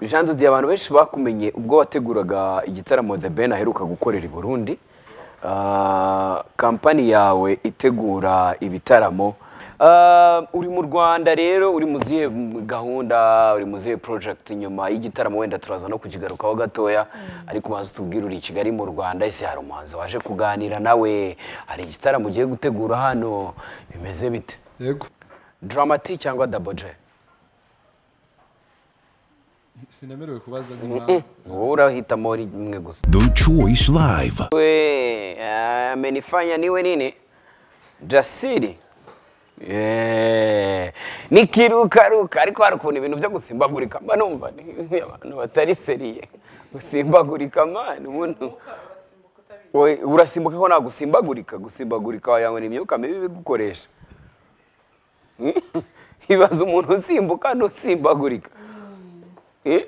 jean dudiye abantu benshi bakumenye ubwo wateguraga igitaramo the ben aheruka gukorera i burundi ah, kampani yawe itegura ibitaramo ah, uri mu rwanda rero uri mu zihe gahunda uri mu zihe porojegiti nyuma y'igitaramo wenda turaza no kukigarukaho gatoya mm. ariko maze tubwire uri i kigali mu rwanda ese hari umuhanzi waje kuganira nawe hari igitaramo ugiye gutegura hano bimeze bite duramati cyangwa daboje sinemerewe kubaza wowe urahitamo rimwe gusa ducuwishe live we eh, amenifanya niwe nini jasiri eh, nikirukaruka ariko hari ukuntu ibintu byo gusimbagurika mba numva abantu batari seriye gusimbagurika mani umuntu urasimbuka ko nagusimbagurika gusimbagurika wayango ni imyuka mibi bigukoresha hmm? ibaza umuntu usimbuka n'usimbagurika Eh,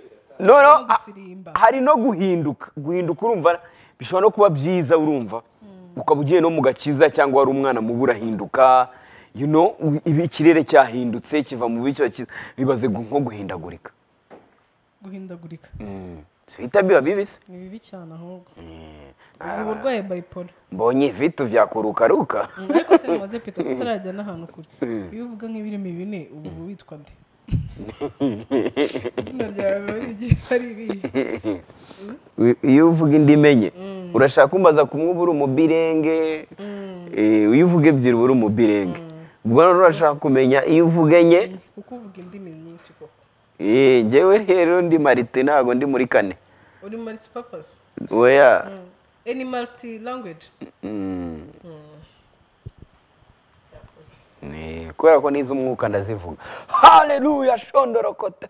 noneho hari no guhinduka guhinduka urumva bishobora no kuba byiza urumva hmm. ukaba ugiye no mu gakiza cyangwa wari umwana mubi urahinduka ibi ikirere cyahindutse kiva mu bice bibaze nko guhindagurika guhindagurika bihita hmm. biba bibisi ni bibi cyane ahubwo hmm. ubu burwayi bayiporo mbonye vitu byakurukaruka ariko se bimaze pita tutarajya n'ahantu kure iyo uvuga nk'ibirimi bine ubu witwa nde izina ryawe ari iyo uvuga indi menye mm. urashaka kumbaza kumwe uba uri umubirenge mm. eh, iyo uvuga ebyiri uba uri umubirenge mm. ubwo rero urashaka kumenya iyo uvuga enye kuko uvuga indimi nyinshi koko eh, ngewe rero ndi marite ntabwo ndi muri kane uri marite papasi weya eni marite language kubera ko n'iz'umwuka ndazivuga hareruya shondorokota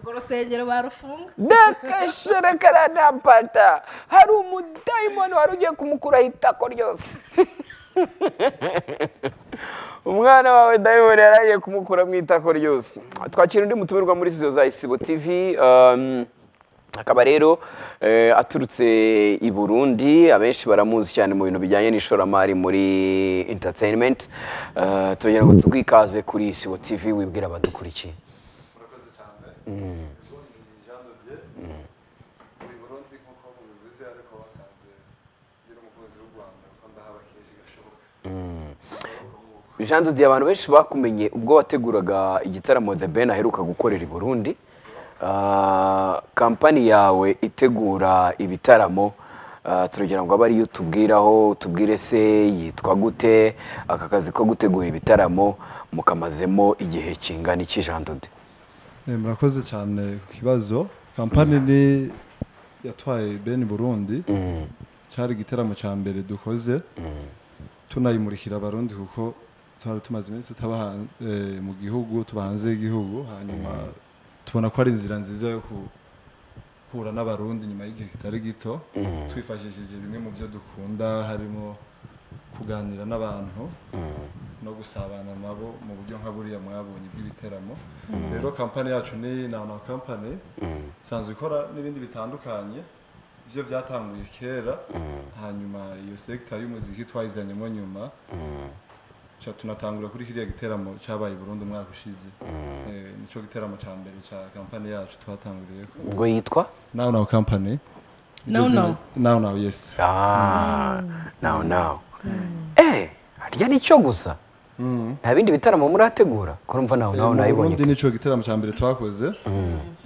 urwo rusengero barufunga ndakesherekaranapata hari umudayimoni wari ugiye kumukuraho itako ryose umwana wawe dayimoni yari agiye kumukura mu itako ryose twakira undi mutumirwa muri sizo za isibo tivi um, akaba rero eh, aturutse i burundi abenshi baramuzi cyane mu bintu bijyanye n'ishoramari muri interineti eh, turagira ngo twikaze kuri isibo TV wibwira abadukurikiye mm. mm. mm. jean dodier abantu benshi bakumenye ubwo wateguraga igitaramo the ben aheruka gukorera i burundi kampani ah, yawe itegura ibitaramo ah, turagira ngo abe ariyo tubwiraho tubwire se yitwa gute aka kazi ko gutegura ibitaramo mukamazemo igihe kingana iki jandode eh, murakoze cyane ku kibazo kampani ni yatwaye bene burundi mm. cyari igitaramo cya mbere dukoze mm. tunayimurikira abarundi kuko tumaze iminsi tutaba eh, mu gihugu tuba hanze y'igihugu hanyuma mm. tubona ko ari inzira nziza yo guhura n'abarundi nyuma y'igihe kitari gito mm. twifashishije bimwe mu byo dukunda harimo kuganira n'abantu mm. no gusabana nabo mu buryo nka buriya mwabonye bw'ibiteramo mm. rero kampani yacu ni na kampani isanzwe ikora n'ibindi bitandukanye ibyo byatanguye kera hanyuma iyo sekita y'umuziki twayizanyemo nyuma cha tunatangura kuri kiriya giteramo cyabaye Burundi umwaka ushize mm. eh nico giteramo cha mbere cha company yacu twatanguriye ko ngo yitwa now now company now now now now yes ah mm. now now mm. eh harya nico gusa nta bindi bitaramo murategura ko numva nawe nawe eh, nayibonye ubundi nico giteramo cha mbere twakoze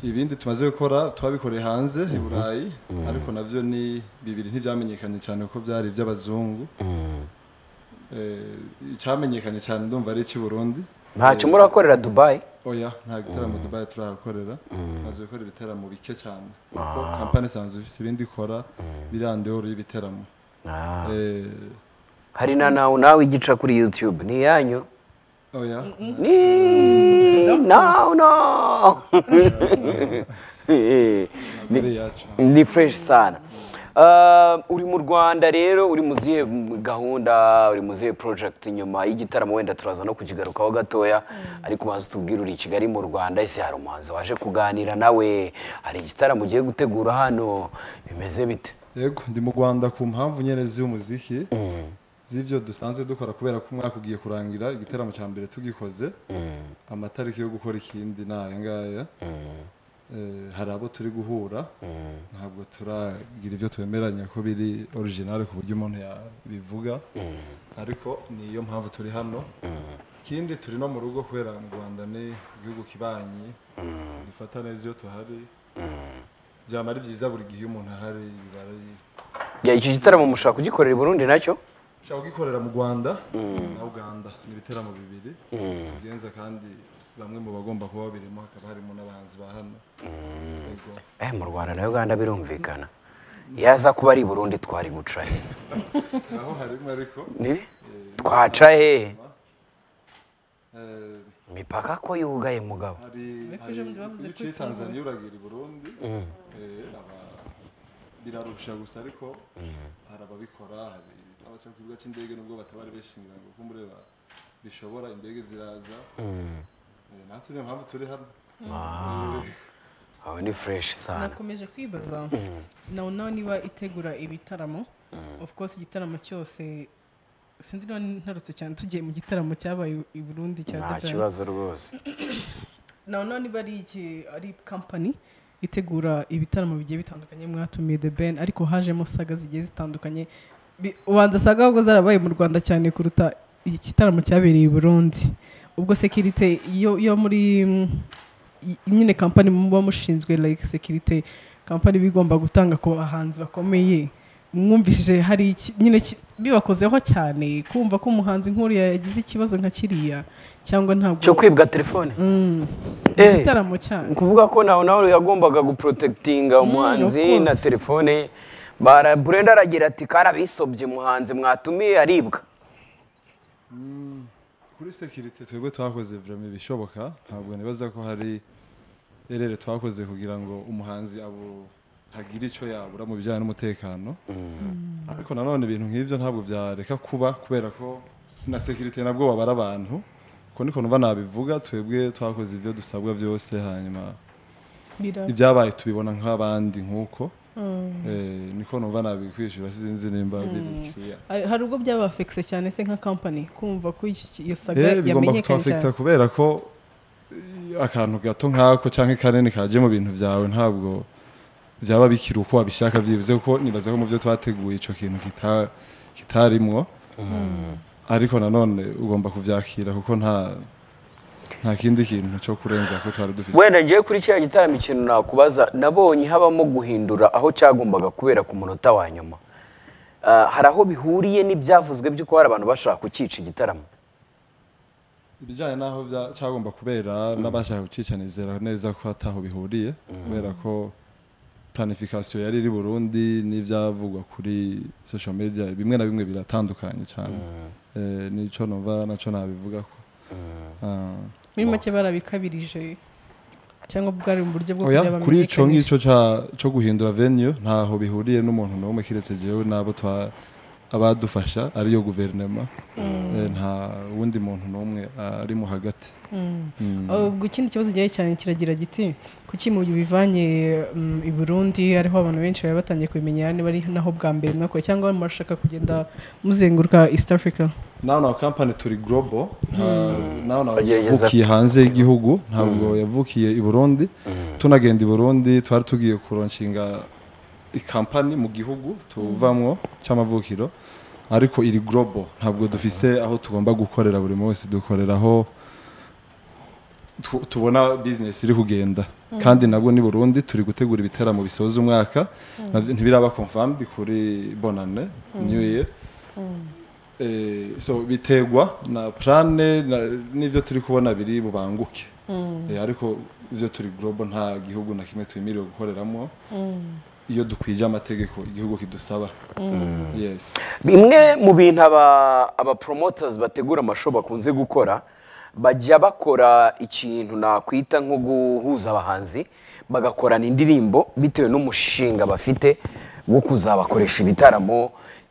ibindi tumaze gukora twabikoreye hanze i mm-hmm. burayi ariko navyo ni bibiri ntivyamenyekanye cyane kuko byari by'abazungu Eh, cyamenyekanye cyane ndumva ari icy'uburundi ntacyo eh, murakorera dubayi oya oh nta gitaramo mm. dubayi turahakorera mm. maze gukora ibiteramo bike cyane kuko ah. kampani isanzwe ifite ibindi ikora mm. biri handeho y'ibiteramo ah. eh, hari na nawe nawe igica kuri yutube ni iyanyu oya oh ni nawe nawe ni fureshi sana Uh, uri mu rwanda rero uri mu gahunda uri mu zihe porojegiti nyuma y'igitaramo wenda turaza no kukigarukaho gatoya mm. ariko maze tubwire uri i kigali mu rwanda ese hari umuhanzi waje kuganira nawe hari igitaramo ugiye gutegura hano bimeze bite yego ndi mu rwanda ku mpamvu nyerezi z’umuziki mm. z'ibyo dusanzwe dukora kubera ko umwaka ugiye kurangira igitaramo cya mbere tugikoze mm. amatariki yo gukora ikindi ni aya ngaya Eh, hari abo turi guhura mm. ntabwo turagira ibyo twemeranya ko biri originale ku buryo umuntu yabivuga mm. ariko niyo mpamvu turi hano mm. ikindi turi no mu rugo kubera mu rwanda ni igihugu kibanyi dufata neza iyo tuhari byaba ari byiza buri gihe iyo umuntu ahari biba ari icyo gitaramo mushaka kugikorera i burundi nacyo ushaka kugikorera mu rwanda na uganda ni ibiteramo bibiri tugenza kandi bamwe mu bagomba kuba babirimo hakaba harimo n'abahanzi ba hano mm. eh, mu rwanda na uganda birumvikana yaza kuba ari i burundi twari buca he twaca he imipaka ko yugaye mugabo ibice tanzaniya uragira i burundi mm. eh, birarusha gusa ariko mm. hari ababikora hari abaca ku kibuga cy'indege nubwo batabari bishimira ngo kuko bishobora indege ziraza natwe uriya mpamvu turi hano aho ni fureshi sana nakomeje kwibaza nawe nawe niba itegura ibitaramo of course igitaramo cyose sinzi niba ntarutse cyane tugiye mu gitaramo cyabaye i burundi cya nta kibazo rwose nawe nawe niba ari kampani itegura ibitaramo bigiye bitandukanye mwatumiye the ben ariko hajemo saga zigiye zitandukanye ubanza saga ahubwo zarabaye mu rwanda cyane kuruta igitaramo cyabereye i burundi ubwo sekirite yo muri mm, nyine kampani muba mushinzwe like sekirite kampani bigomba gutanga ku bahanzi bakomeye mwumvise hari nyine bibakozeho cyane kumva ko umuhanzi nk'uriya yagize ikibazo nka kiriya cyangwa ntabwo cyo kwibwa telefone mm. eh. igitaramo cyane kuvuga ko nawe nawe yagombaga guprotekitinga mm, umuhanzi na telefone ye burenda aragira ati karabisobye umuhanzi mwatumiye aribwa kuri sekirite twebwe twakoze vraiment ibishoboka ntabwo nibaza ko hari erere twakoze kugira ngo umuhanzi abo hagira icyo yabura mu bijyanye n'umutekano mm. ariko nanone ibintu nk'ibyo ntabwo byareka kuba kubera ko na sekirite nabwo babara abantu ko niko numva nabivuga twebwe twakoze ibyo dusabwa byose hanyuma ibyabaye tubibona nk'abandi nk'uko Mm. Eh, niko numva nabikwishyura sinzi nimba mm. birishya hari ubwo byaba byabafekise cyane se nka kampani kumva ko iyo saga eh, yamenyekanye cyane kubera ko eh, akantu gato nk'ako cyangwa kanini kaje mu bintu byawe ntabwo byaba bikira uko wabishaka byibuze ko nibaza ko mu byo twateguye icyo kintu kitarimwo mm. ariko nanone ugomba kubyakira kuko nta nta kindi kintu cyo kurenza ko twari dufite wenda ngiye kuri kiriya gitaramo ikintu nakubaza nabonye habamo guhindura aho cyagombaga kubera ku munota wa nyuma ah, hari aho bihuriye n'ibyavuzwe by'uko hari abantu bashaka kukica igitaramo ibijyanye n'aho cyagomba kubera mm. n'abashaka kukica nizera neza ko ataho bihuriye mm. kubera ko planification yari iri burundi n'ibyavugwa kuri social media bimwe na bimwe biratandukanye cyane mm. eh, nicyo nova nacyo nabivuga ko muri make barabikabirije cyangwa bwari mu buryo bwo kugira bamenyekanishe kuri icyo ngicyo cyo guhindura venue ntaho bihuriye n'umuntu n'umwe keretse njyewe n'abo abadufasha ariyo guverinoma mm. eh, nta wundi muntu n'umwe arimo hagati mm. mm. oh, ubwo ikindi kibazo gihe cyane kiragira giti kuki mu bivanye i burundi ariho abantu benshi bari batangiye kubimenyera niba ari naho bwa mbere mwakora cyangwa murashaka kugenda muzenguruka east africa nawe na kampani turi global nawe yavukiye hanze y'igihugu ntabwo yavukiye i burundi tunagenda i burundi twari tugiye kuronshinga ikampani mu gihugu tuvamo cy'amavukiro ariko iri global ntabwo dufise aho tugomba gukorera buri munsi dukorera aho tubona business iri kugenda mm. kandi nabwo ni burundi turi gutegura ibitera mu bisoza umwaka mm. ntibiraba confirmed kuri bonane mm. year eh, so bitegwa na plane n'ivyo turi kubona biri bubanguke eh, ariko ivyo turi global nta gihugu na kimwe twemerewe gukoreramo iyo dukwije amategeko igihugu kidusaba mm. bimwe mu bintu abapromoters bategura amasho bakunze gukora bajya bakora ikintu nakwita nko guhuza abahanzi bagakorana indirimbo bitewe n'umushinga bafite wo kuzabakoresha ibitaramo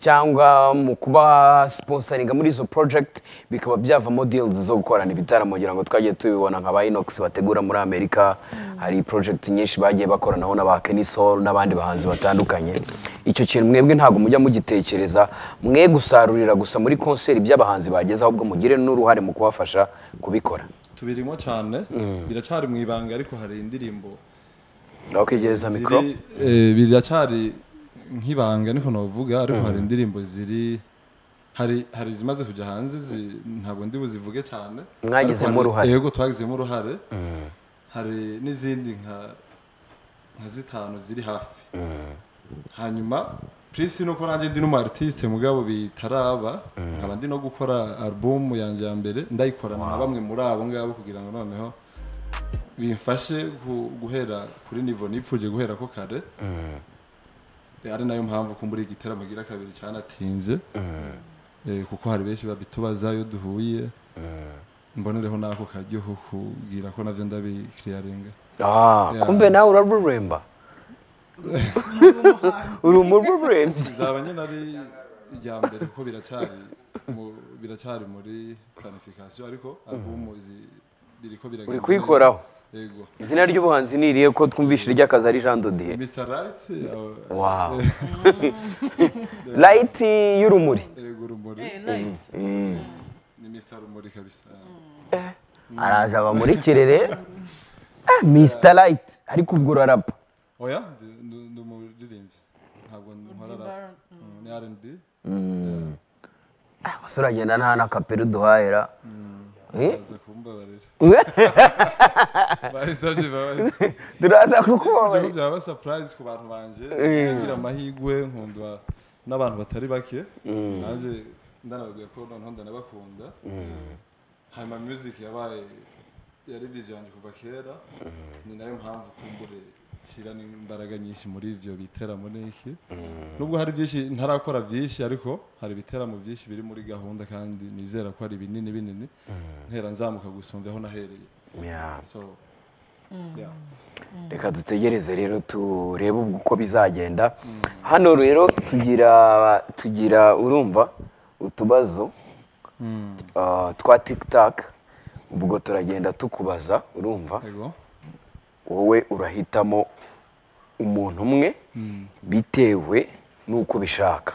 cyangwa mu kuba siponsaringa muri izo porojegiti bikaba byavamo dirizi zo gukorana ibitaramo kugira ngo twagiye tubibona nka ba inokisi bategura muri amerika hari porojegiti nyinshi bagiye bakoranaho na ba kenisoro n'abandi bahanzi batandukanye icyo kintu mwebwe ntabwo mujya mugitekereza mwe gusarurira gusa muri konseri by'abahanzi bageze ahubwo mugire n'uruhare mu kubafasha kubikora tubirimo cyane mm. biracyari mu ibanga ariko hari indirimbo eh, biracyari nk'ibanga niko navuga ariko hmm. hari indirimbo ziri hari hari izimaze kujya hanze ntabwo ndi buzivuge cyane mwagizemo uruhare yego twagizemo uruhare hmm. hari n'izindi nka nka zitanu ziri hafi hmm. hanyuma purisi nuko nanjye ndi n'umu aritiste mugabo bitaraba nkaba ndi no gukora alubumu yanjye ya mbere ndayikorana na bamwe muri abo ngabo kugira ngo noneho bimfashe guhera kuri nivo nipfuje guhera ko kare ari nayo mpamvu kumbura igitaramo gira kabiri cyanatinze kuko hari benshi babitubaza iyo duhuye mbonereho n'ako kajyaho kubwira ko nabyo ndabikiriyaringa kumbe nawe uraruremba uri umururembyi bizaba nyine ari irya mbere kuko biracyari muri planification ariko alubumu ziri ko biragenda uri kuyikoraho izina ry'ubuhanzi ni irihe ko twumvishe ry'akazi ari jean dodiye wawu Light y'urumuri eh, mm. Mm. Eh, araje abamurikire rero eh, misita rayiti ariko ubwo urarapa oya oh, ni umuririmbyi ntabwo nkora rapa mm, ni rnb abasore uragenda nta n'akapera uduhahira Hmm? barisabye turaza kukubabarira surprise ku bantu banje hmm. ngira amahirwe nkundwa n'abantu batari bake hmm. nanjye ndanababwira ko noneho ndanabakunda hanyuma music yabaye yari vision yanjye kuva kera ni nayo mpamvu kumbure shyira imbaraga nyinshi muri ibyo biteramo n'iki mm. nubwo hari byinshi ntarakora byinshi ariko hari ibiteramo byinshi biri muri gahunda kandi nizera ko hari binini binini mm. ntera nzamuka gusumva aho nahereye mm. reka dutegereze rero turebe uko bizagenda hano rero tugira tugira urumva utubazo ah, twa tikitaka ubwo turagenda tukubaza urumva wowe urahitamo umuntu umwe hmm. bitewe n'uko ubishaka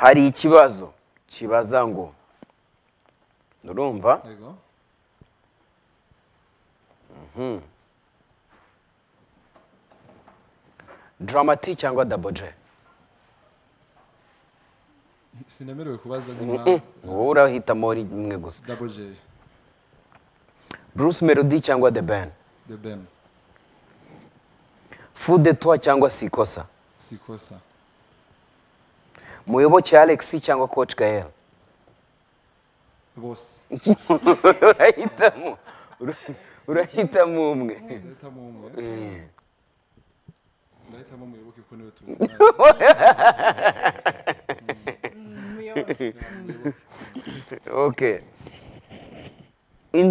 hari ikibazo kibaza ngo nurumva mhm. daramati cyangwa daboje sinemerewe kubaza nk'impamvu wowe urahitamo rimwe gusa daboje bruce melody cyangwa the ben the ben fude twa cyangwa sikosa sikosa muyoboke alex cyangwa coach gael bose urahitamo urahitamo umwe ndahitamo umuyoboke eh. ko niwe tuzi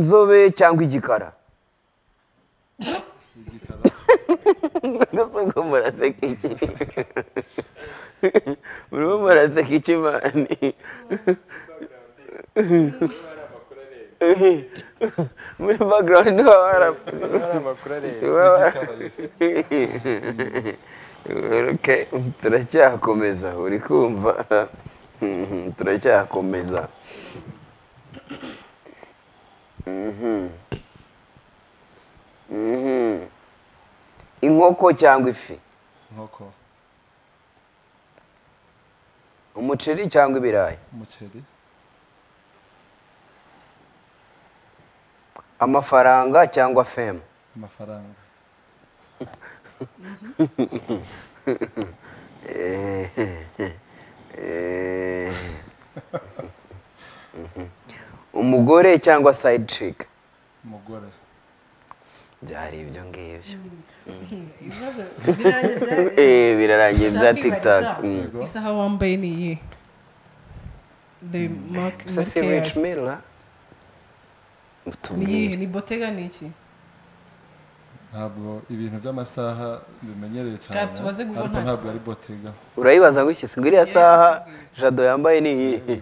inzobe cyangwa igikara mudasobwa muraseka iki murimo muraseka iki mani muri background haba hari turacyakomeza uri kumva turacyakomeza Mm-hmm. inkoko cyangwa ifi inkoko umuceri cyangwa ibirayi umuceri amafaranga cyangwa femu amafaranga umugore cyangwa side chick umugore byari ibyo ngibyo mm. Mm. Mm. birarangiye bya eh, tikitaka isaha wambaye ni iyihe gusa si wici mera ni botega ni iki ntabwo ibintu by'amasaha bimenyereye cyane ariko ntabwo ari botega urayibaza ngo iki iriya saha jado yambaye ni iyihe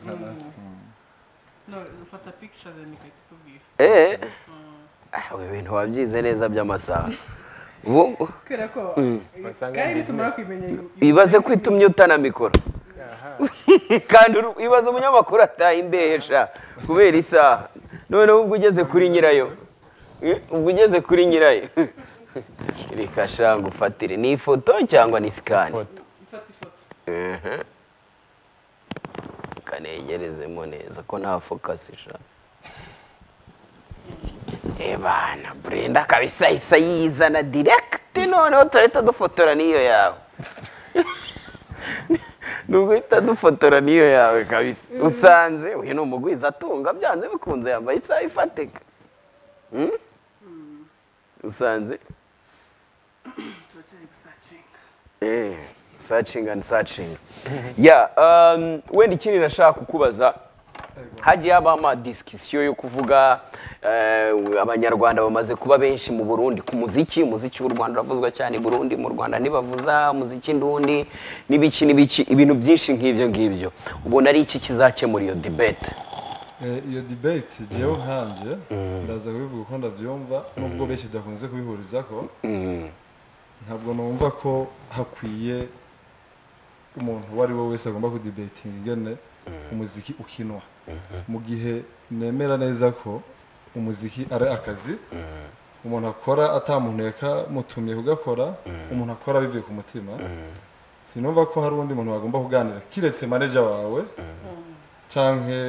dufata picture then igahita ikubwira eee eh? mm. ah, wewe ibintu wabyize neza by'amasaha kubera ko mm. eh, kandi nitumara kubimenya ibaze ko utana mikoro kandi ibaze umunyamakuru ataha indehesha kubera isaha noneho ubwo ugeze kuri nyirayo eh? ubwo ugeze kuri nyirayo reka shanga ufatire ni ifoto cyangwa ni sikani ifoto ifoto kanegerezemo neza ko nta fokasi ishaka ebana burenda kabisa isa yizana diregiti noneho turahita dufotora n'iyo yawe ni uguhita dufotora n'iyo yawe kabisa mm. usanze uyu ni umugwiza atunga byanze bikunze yambaye isaha ifatika hmm? mm. usanze turacyari gusacinga searching and searching yeah um, wenda ikindi nashaka kukubaza hagiye haba amadisisiyo yo kuvuga eh, abanyarwanda bamaze kuba benshi mu burundi ku muziki umuziki w'u rwanda uravuzwa cyane i burundi mu rwanda ntibavuza muziki ndundi n'ibiki n'ibiki ibintu byinshi nk'ibyo ngibyo ubona ari iki kizakemura iyo debate eh, iyo debate ngewe nkanjye mm. mm. ndaza kubivuga uko ndabyumva nubwo mm. benshi bidakunze kubihurizaho ntabwo numva ko hakwiye umuntu uwo ari we wese agomba kudibetinga ingene umuziki ukinwa mu gihe nemera neza ko umuziki ari akazi umuntu akora atamuneka mutumye kugakora umuntu akora bivuye ku mutima sinumva ko hari undi muntu wagomba kuganira kiretse maneja wawe cyangwa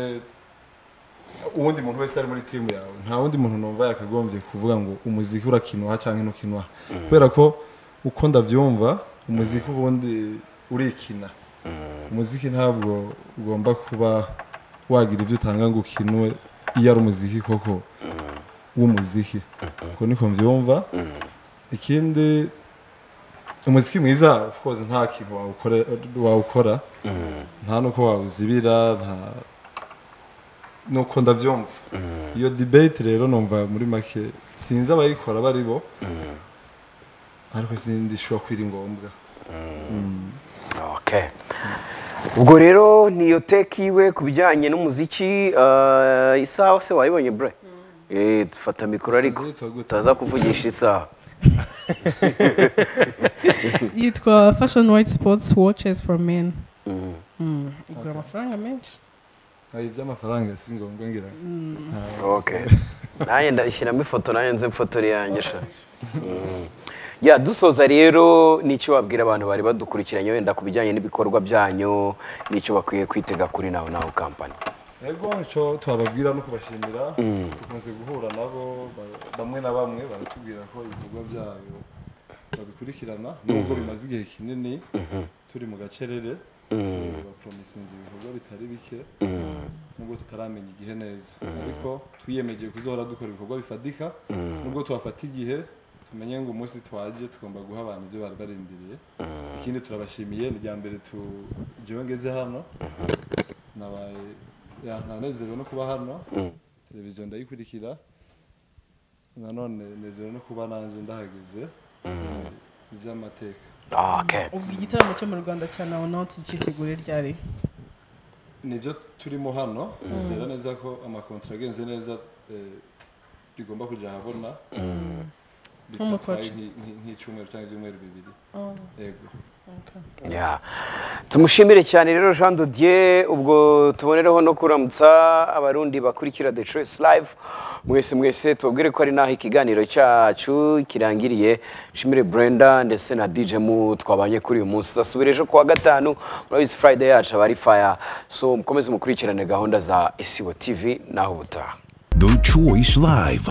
uwundi muntu wese ari muri timu yawe nta wundi muntu numva yakagombye kuvuga ngo umuziki urakinuha cyangwa ntukinuha kubera ko uko ndabyumva umuziki ubundi urikina umuziki ntabwo ugomba kuba wagira ibyo utanga ngo ukinwe iyo ari umuziki koko w'umuziki uko niko mbyumva ikindi umuziki mwiza of nta kintu wawukora nta nuko wawuzibira nta nuko ndabyumva iyo debate rero numva muri make sinzi abayikora bari bo ariko sindi ishobora kwira ngombwa ubwo rero niyo teki iwe ku bijyanye n'umuziki uh, isaha se wayibonye bure dufata mm. eh, mikoro ariko utaza kuvugisha isaha yitwa fashion white sports watches for men mm. Mm. igura amafaranga menshi iby'amafaranga si ngombwa ngira nanjye ndashyiramo ifoto nanjye nze mfotore yanjye sha ya dusoza rero n'icyo wabwira abantu bari badukurikiranye wenda ku bijyanye n'ibikorwa byanyu n'icyo bakwiye kwitega kuri nawe nawe kampani yego icyo twababwira no kubashimira dukunze mm. guhura nabo bamwe na bamwe baratubwira ko ibikorwa byayo babikurikirana mm. nubwo bimaze igihe kinini mm-hmm. turi mu gacerere mm. bapromisinze ibikorwa bitari bike nubwo tutaramenya igihe neza ariko twiyemeje kuzohora dukora ibikorwa bifatika nubwo tuhafata igihe tumenye ngo umunsi twaje tugomba guha abantu ibyo bari barindiriye mm. ikindi turabashimiye ni rya mbere tugiwe ngeze hano mm-hmm. nabaye yanezerewe no kuba hano mm. televiziyo ndayikurikira nanone nezerewe no kuba nanje ndahageze mm. iby'amateka ah, ubwo igitaramo cyo mu rwanda cyanaho naho tuzikitegure ryari nibyo turimo hano nizera neza ko amakontra agenze neza eh, bigomba kujya ahabona nk'icyumweru ibyumweru bibiri yego tumushimire cyane rero jean dodier ubwo tubonereho no kuramutsa abarundi bakurikira the choice live mwese mwese tubabwire ko ari naho ikiganiro cyacu kirangiriye nshimire brenda ndetse na dj mu twabanye kuri uyu munsi zasubira ejo kuwa gatanu murabizi friday yacu aba ari faya so mukomeze mukurikirane gahunda za isibo tv naho ubutaha the choice live